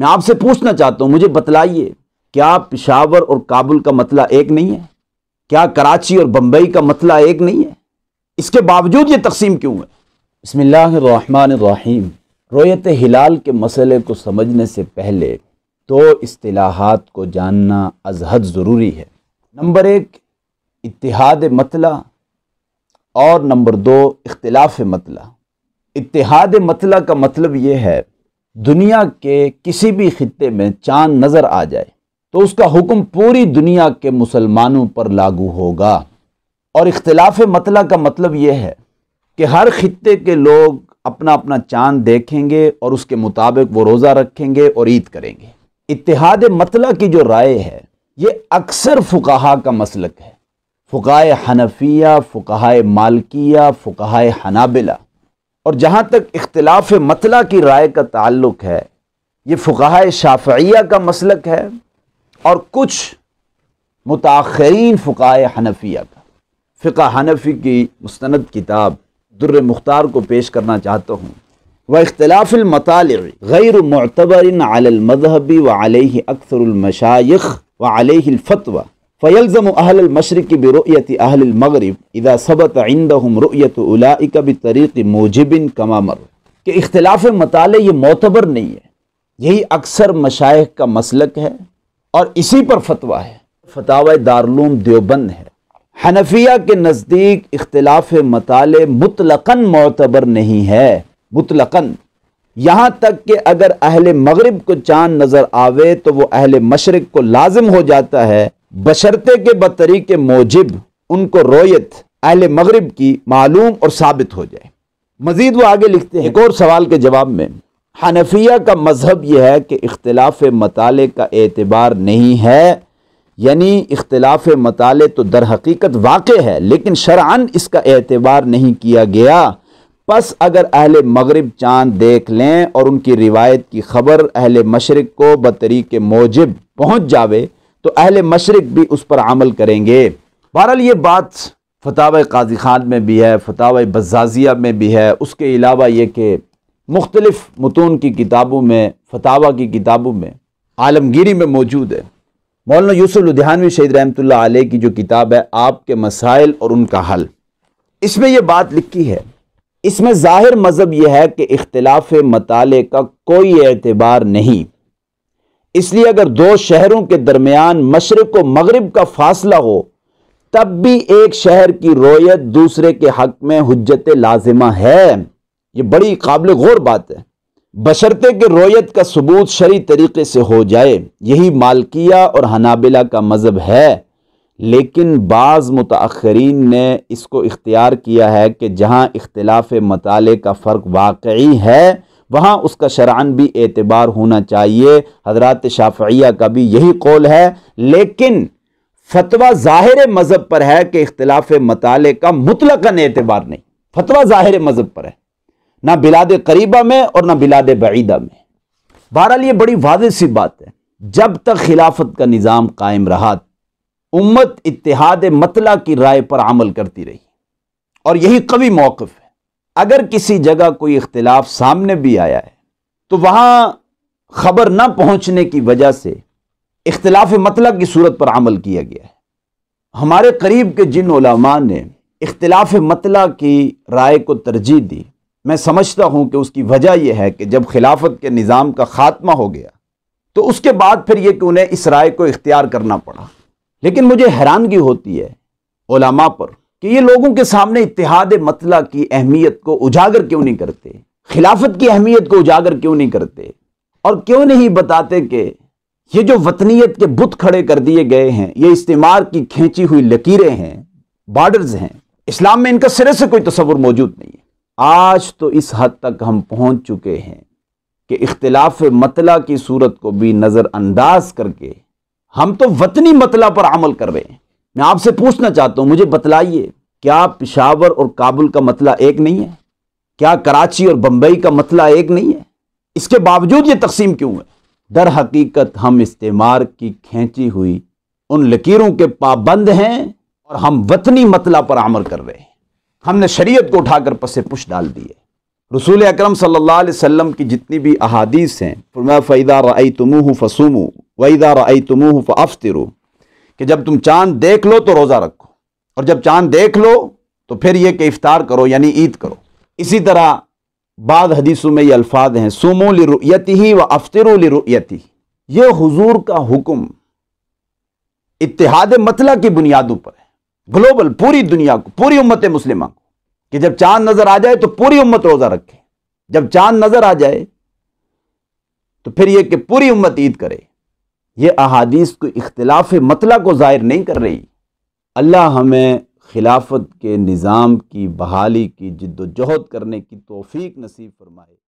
मैं आपसे पूछना चाहता हूँ मुझे बतलाइए क्या पिशावर और काबुल का मतला एक नहीं है क्या कराची और बम्बई का मतला एक नहीं है इसके बावजूद ये तकसीम क्यों है बसमीम रोयत हिलाल के मसले को समझने से पहले दो तो असलाहत को जानना अजहद ज़रूरी है नंबर एक इतिहाद मतला और नंबर दो इख्तलाफ मतला इतिहाद मतला का मतलब ये है दुनिया के किसी भी खत्े में चांद नज़र आ जाए तो उसका हुक्म पूरी दुनिया के मुसलमानों पर लागू होगा और इख्तलाफ मतला का मतलब यह है कि हर खत्े के लोग अपना अपना चांद देखेंगे और उसके मुताबिक वो रोज़ा रखेंगे और ईद करेंगे इतिहाद मतला की जो राय है ये अक्सर फ़ुकाहा का मसलक है फुकाए हनफिया फुकाए मालकिया फुकाए हनाबिला और जहाँ तक इख्तलाफ मतला की राय का ताल्लुक है ये फ़ुकाह शाफिया का मसलक है और कुछ मुताखरीन फ़ुकाह हनफिया का फ़िका हनफी की मुस्ंद किताब दुर्र मुख्तार को पेश करना चाहता हूँ व अख्तलाफ़िलमताल गैर मतबर अलमजहबी व आलही अक्सरमशाइ व फतवा फ़यलज़म अहल मशरक़ बरुयत अहल मगरब इदा सबत आइंदम रुयत उलाइक बरीक़ मोजिबिन कमामर के इख्तलाफ मताले ये मोतबर नहीं है यही अक्सर मशाइ का मसलक है और इसी पर फतवा है फतावा दारूम देवबंद है हनफिया के नज़दीक इख्तलाफ मताले मुतलक़ा मोतबर नहीं है मुतलक़ा यहाँ तक कि अगर अहल मगरब को चांद नज़र आवे तो वो अहल मशरक़ को लाजम हो जाता है बशर्ते के बतरी के मोजिब उनको रोयत अहल मगरब की मालूम और साबित हो जाए मजीद वो आगे लिखते हैं एक और सवाल के जवाब में हनफिया का मजहब यह है कि इख्तलाफ मताले का एतबार नहीं है यानी इख्तलाफ मताले तो दर हकीकत वाक़ है लेकिन शरान इसका एतबार नहीं किया गया बस अगर अहल मगरब चांद देख लें और उनकी रिवायत की खबर अहल मशरक़ को बतरी के मोजिब पहुँच जावे तो अहल मशरक भी उस पर अमल करेंगे बहरहाल ये बात फताव काजी खान में भी है फताव बजाजिया में भी है उसके अलावा ये कि मुख्तलफ़ मतून की किताबों में फतावा की किताबों में आलमगिरी में मौजूद है मौलाना यूसुफ लुधियानवी शहीद रहमत आलह की जो किताब है आपके मसाइल और उनका हल इसमें यह बात लिखी है इसमें ज़ाहिर मज़हब यह है कि इख्तलाफ मताले का कोई एतबार नहीं इसलिए अगर दो शहरों के दरमियान मशरक व मगरब का फासला हो तब भी एक शहर की रोयत दूसरे के हक में हजत लाजिमा है ये बड़ी काबिल गौर बात है बशरते के रोयत का सबूत शरी तरीके से हो जाए यही मालकिया और हनाबिला का मज़हब है लेकिन बाज़ मतरीन ने इसको इख्तियार किया है कि जहाँ इख्तलाफ मताले का फ़र्क वाकई है वहाँ उसका शरान भी एतबार होना चाहिए हजरत शाफिया का भी यही कौल है लेकिन फतवा ज़ाहिर मज़हब पर है कि इख्तलाफ मताले का मुतलकन एतबार नहीं फतवा ज़ाहिर मज़हब पर है ना बिलाद करीबा में और ना बिलाद बईदा में बहरहाल ये बड़ी वाज सी बात है जब तक खिलाफत का निज़ाम कायम रहा उम्मत इतिहाद मतला की राय पर अमल करती रही और यही कवि मौक़ है अगर किसी जगह कोई इख्तलाफ सामने भी आया है तो वहाँ खबर ना पहुँचने की वजह से इख्तलाफ मतलब की सूरत पर अमल किया गया है हमारे करीब के जिन ओलमा ने इख्तलाफ मतला की राय को तरजीह दी मैं समझता हूँ कि उसकी वजह यह है कि जब खिलाफत के निज़ाम का ख़ात्मा हो गया तो उसके बाद फिर यह कि उन्हें इस राय को इख्तियार करना पड़ा लेकिन मुझे हैरानगी होती है ओलामा पर कि ये लोगों के सामने इतिहाद मतला की अहमियत को उजागर क्यों नहीं करते खिलाफत की अहमियत को उजागर क्यों नहीं करते और क्यों नहीं बताते कि ये जो वतनीत के बुत खड़े कर दिए गए हैं ये इस्तेमार की खींची हुई लकीरें हैं बॉर्डर्स हैं इस्लाम में इनका सिरे से कोई तस्वुर मौजूद नहीं है आज तो इस हद तक हम पहुंच चुके हैं कि इख्तलाफ मतला की सूरत को भी नज़रअंदाज करके हम तो वतनी मतला पर अमल कर रहे हैं मैं आपसे पूछना चाहता हूँ मुझे बतलाइए क्या पिशावर और काबुल का मतला एक नहीं है क्या कराची और बम्बई का मतला एक नहीं है इसके बावजूद ये तकसीम क्यों है दर हकीकत हम इस्तेमार की खींची हुई उन लकीरों के पाबंद हैं और हम वतनी मतला पर आमल कर रहे हैं हमने शरीयत को उठाकर पसे पुश डाल दिए रसूल अक्रम सल्लल्लाहु अलैहि वसल्लम की जितनी भी अहादीस हैं फरमा फ़ैदा रई तुमूह फसूमू वैदा रई तुमूह फ़ाफ़तिरू कि जब तुम चांद देख लो तो रोज़ा रखो और जब चांद देख लो तो फिर यह कि इफ्तार करो यानी ईद करो इसी तरह बाद हदीसों में ये अल्फाज हैं सोमो लिरुयति ही व अफ्तरुलरुयति ये हुजूर का हुक्म इतिहाद मतला की बुनियादों पर है ग्लोबल पूरी दुनिया को पूरी उम्मत मुस्लिमा को कि जब चांद नज़र आ जाए तो पूरी उम्मत रोज़ा रखे जब चांद नज़र आ जाए तो फिर यह कि पूरी उम्मत ईद करे ये अहादीस को इख्तलाफ मतला को ज़ाहिर नहीं कर रही अल्लाह हमें खिलाफत के निज़ाम की बहाली की जद्दोजहद करने की तोफ़ी नसीब फरमाए